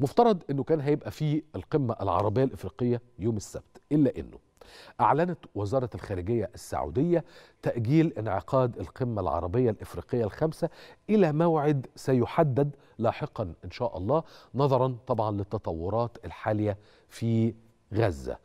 مفترض انه كان هيبقى في القمه العربيه الافريقيه يوم السبت الا انه اعلنت وزاره الخارجيه السعوديه تاجيل انعقاد القمه العربيه الافريقيه الخامسه الى موعد سيحدد لاحقا ان شاء الله نظرا طبعا للتطورات الحاليه في غزه